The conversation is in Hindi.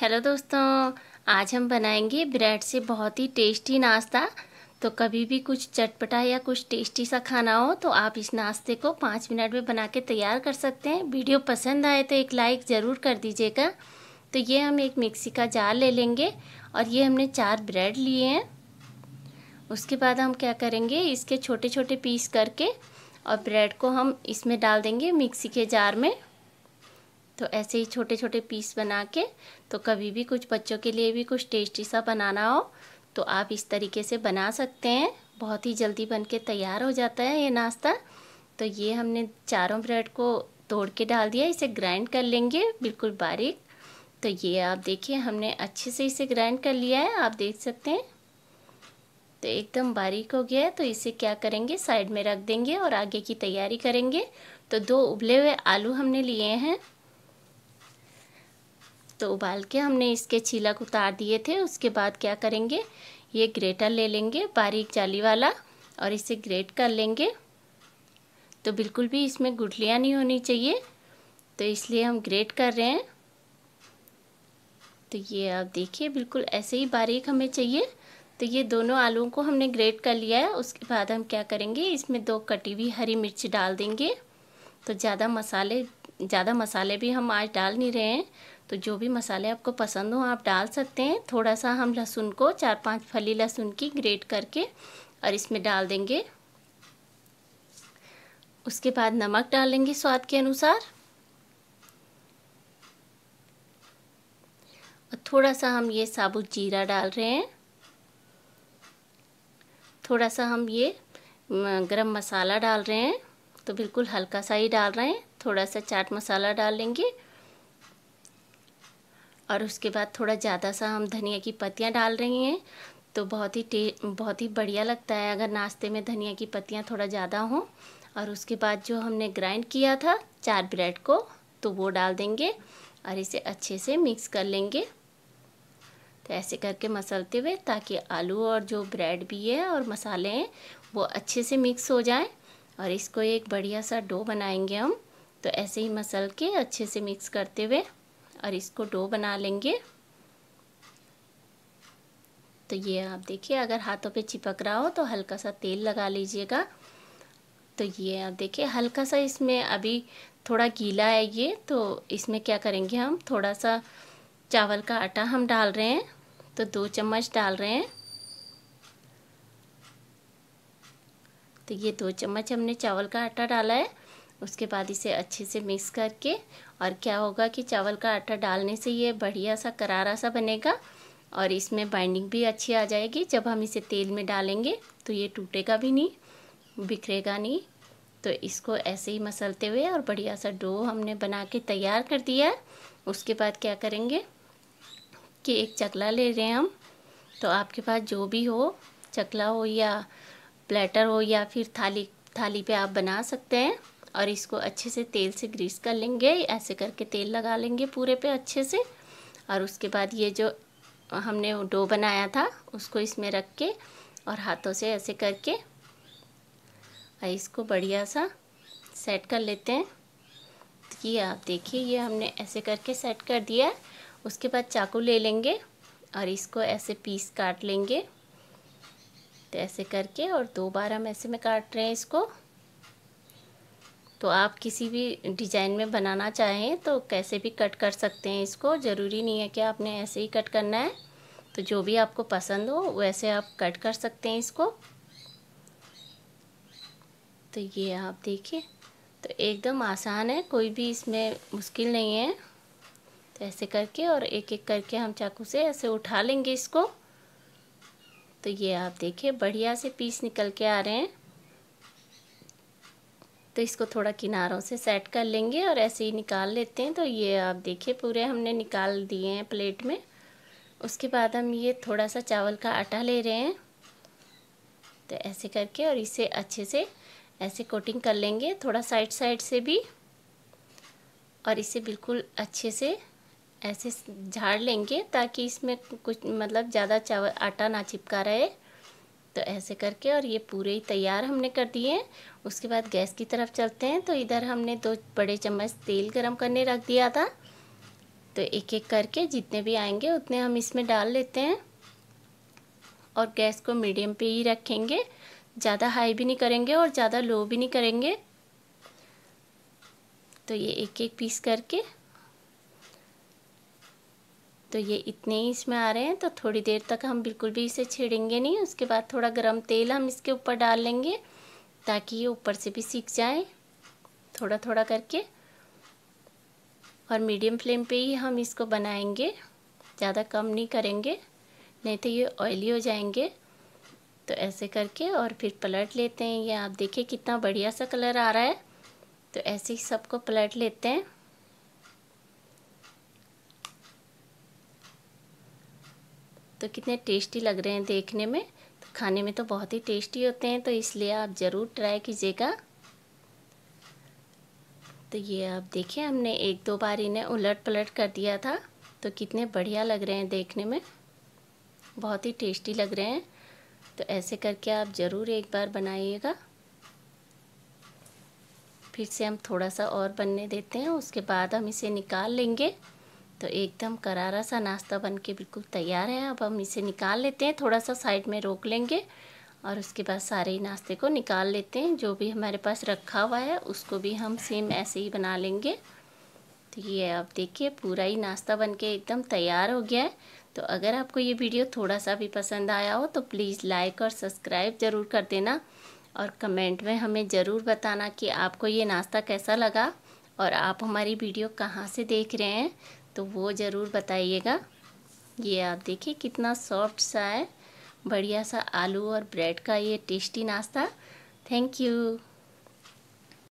हेलो दोस्तों आज हम बनाएंगे ब्रेड से बहुत ही टेस्टी नाश्ता तो कभी भी कुछ चटपटा या कुछ टेस्टी सा खाना हो तो आप इस नाश्ते को पाँच मिनट में बना के तैयार कर सकते हैं वीडियो पसंद आए तो एक लाइक ज़रूर कर दीजिएगा तो ये हम एक मिक्सी का जार ले लेंगे और ये हमने चार ब्रेड लिए हैं उसके बाद हम क्या करेंगे इसके छोटे छोटे पीस करके और ब्रेड को हम इसमें डाल देंगे मिक्सी के जार में तो ऐसे ही छोटे छोटे पीस बना के तो कभी भी कुछ बच्चों के लिए भी कुछ टेस्टी सा बनाना हो तो आप इस तरीके से बना सकते हैं बहुत ही जल्दी बन के तैयार हो जाता है ये नाश्ता तो ये हमने चारों ब्रेड को तोड़ के डाल दिया इसे ग्राइंड कर लेंगे बिल्कुल बारीक तो ये आप देखिए हमने अच्छे से इसे ग्राइंड कर लिया है आप देख सकते हैं तो एकदम बारीक हो गया है तो इसे क्या करेंगे साइड में रख देंगे और आगे की तैयारी करेंगे तो दो उबले हुए आलू हमने लिए हैं तो उबाल के हमने इसके छिलक उतार दिए थे उसके बाद क्या करेंगे ये ग्रेटर ले लेंगे बारीक जाली वाला और इसे ग्रेट कर लेंगे तो बिल्कुल भी इसमें गुठलियाँ नहीं होनी चाहिए तो इसलिए हम ग्रेट कर रहे हैं तो ये आप देखिए बिल्कुल ऐसे ही बारीक हमें चाहिए तो ये दोनों आलूओं को हमने ग्रेट कर लिया है उसके बाद हम क्या करेंगे इसमें दो कटी हुई हरी मिर्च डाल देंगे तो ज़्यादा मसाले ज़्यादा मसाले भी हम आज डाल नहीं रहे हैं तो जो भी मसाले आपको पसंद हो आप डाल सकते हैं थोड़ा सा हम लहसुन को चार पांच फली लहसुन की ग्रेट करके और इसमें डाल देंगे उसके बाद नमक डाल लेंगे स्वाद के अनुसार और थोड़ा सा हम ये साबुत जीरा डाल रहे हैं थोड़ा सा हम ये गरम मसाला डाल रहे हैं तो बिल्कुल हल्का सा ही डाल रहे हैं थोड़ा सा चाट मसाला डाल लेंगे और उसके बाद थोड़ा ज़्यादा सा हम धनिया की पत्तियाँ डाल रहे हैं तो बहुत ही टे बहुत ही बढ़िया लगता है अगर नाश्ते में धनिया की पत्तियाँ थोड़ा ज़्यादा हों और उसके बाद जो हमने ग्राइंड किया था चार ब्रेड को तो वो डाल देंगे और इसे अच्छे से मिक्स कर लेंगे तो ऐसे करके मसलते हुए ताकि आलू और जो ब्रेड भी है और मसाले हैं वो अच्छे से मिक्स हो जाएं और इसको एक बढ़िया सा डो बनाएंगे हम तो ऐसे ही मसल के अच्छे से मिक्स करते हुए और इसको डो बना लेंगे तो ये आप देखिए अगर हाथों पे चिपक रहा हो तो हल्का सा तेल लगा लीजिएगा तो ये आप देखिए हल्का सा इसमें अभी थोड़ा गीला है ये तो इसमें क्या करेंगे हम थोड़ा सा चावल का आटा हम डाल रहे हैं तो दो चम्मच डाल रहे हैं तो ये दो चम्मच हमने चावल का आटा डाला है उसके बाद इसे अच्छे से मिक्स करके और क्या होगा कि चावल का आटा डालने से ये बढ़िया सा करारा सा बनेगा और इसमें बाइंडिंग भी अच्छी आ जाएगी जब हम इसे तेल में डालेंगे तो ये टूटेगा भी नहीं बिखरेगा नहीं तो इसको ऐसे ही मसलते हुए और बढ़िया सा डो हमने बना के तैयार कर दिया है उसके बाद क्या करेंगे कि एक चकला ले रहे हैं हम तो आपके पास जो भी हो चकला हो या प्लेटर हो या फिर थाली थाली पे आप बना सकते हैं और इसको अच्छे से तेल से ग्रीस कर लेंगे ऐसे करके तेल लगा लेंगे पूरे पे अच्छे से और उसके बाद ये जो हमने डो बनाया था उसको इसमें रख के और हाथों से ऐसे करके और इसको बढ़िया सा सेट कर लेते हैं तो ये आप देखिए ये हमने ऐसे करके सेट कर दिया उसके बाद चाकू ले लेंगे और इसको ऐसे पीस काट लेंगे तो ऐसे करके और दो बार हम ऐसे में काट रहे हैं इसको तो आप किसी भी डिज़ाइन में बनाना चाहें तो कैसे भी कट कर सकते हैं इसको ज़रूरी नहीं है कि आपने ऐसे ही कट करना है तो जो भी आपको पसंद हो वैसे आप कट कर सकते हैं इसको तो ये आप देखिए तो एकदम आसान है कोई भी इसमें मुश्किल नहीं है तो ऐसे करके और एक एक करके हम चाकू से ऐसे उठा लेंगे इसको तो ये आप देखिए बढ़िया से पीस निकल के आ रहे हैं तो इसको थोड़ा किनारों से सेट कर लेंगे और ऐसे ही निकाल लेते हैं तो ये आप देखिए पूरे हमने निकाल दिए हैं प्लेट में उसके बाद हम ये थोड़ा सा चावल का आटा ले रहे हैं तो ऐसे करके और इसे अच्छे से ऐसे कोटिंग कर लेंगे थोड़ा साइड साइड से भी और इसे बिल्कुल अच्छे से ऐसे झाड़ लेंगे ताकि इसमें कुछ मतलब ज़्यादा चावल आटा ना चिपका रहे तो ऐसे करके और ये पूरे ही तैयार हमने कर दिए हैं उसके बाद गैस की तरफ चलते हैं तो इधर हमने दो बड़े चम्मच तेल गरम करने रख दिया था तो एक एक करके जितने भी आएंगे उतने हम इसमें डाल लेते हैं और गैस को मीडियम पे ही रखेंगे ज़्यादा हाई भी नहीं करेंगे और ज़्यादा लो भी नहीं करेंगे तो ये एक एक पीस करके तो ये इतने ही इसमें आ रहे हैं तो थोड़ी देर तक हम बिल्कुल भी इसे छेड़ेंगे नहीं उसके बाद थोड़ा गर्म तेल हम इसके ऊपर डाल लेंगे ताकि ये ऊपर से भी सीख जाए थोड़ा थोड़ा करके और मीडियम फ्लेम पे ही हम इसको बनाएंगे ज़्यादा कम नहीं करेंगे नहीं तो ये ऑयली हो जाएंगे तो ऐसे करके और फिर पलट लेते हैं ये आप देखिए कितना बढ़िया सा कलर आ रहा है तो ऐसे ही सबको पलट लेते हैं तो कितने टेस्टी लग रहे हैं देखने में तो खाने में तो बहुत ही टेस्टी होते हैं तो इसलिए आप ज़रूर ट्राई कीजिएगा तो ये आप देखिए हमने एक दो बार इन्हें उलट पलट कर दिया था तो कितने बढ़िया लग रहे हैं देखने में बहुत ही टेस्टी लग रहे हैं तो ऐसे करके आप ज़रूर एक बार बनाइएगा फिर से हम थोड़ा सा और बनने देते हैं उसके बाद हम इसे निकाल लेंगे तो एकदम करारा सा नाश्ता बन के बिल्कुल तैयार है अब हम इसे निकाल लेते हैं थोड़ा सा साइड में रोक लेंगे और उसके बाद सारे नाश्ते को निकाल लेते हैं जो भी हमारे पास रखा हुआ है उसको भी हम सेम ऐसे ही बना लेंगे तो ये आप देखिए पूरा ही नाश्ता बन के एकदम तैयार हो गया है तो अगर आपको ये वीडियो थोड़ा सा भी पसंद आया हो तो प्लीज़ लाइक और सब्सक्राइब ज़रूर कर देना और कमेंट में हमें ज़रूर बताना कि आपको ये नाश्ता कैसा लगा और आप हमारी वीडियो कहाँ से देख रहे हैं तो वो ज़रूर बताइएगा ये आप देखिए कितना सॉफ्ट सा है बढ़िया सा आलू और ब्रेड का ये टेस्टी नाश्ता थैंक यू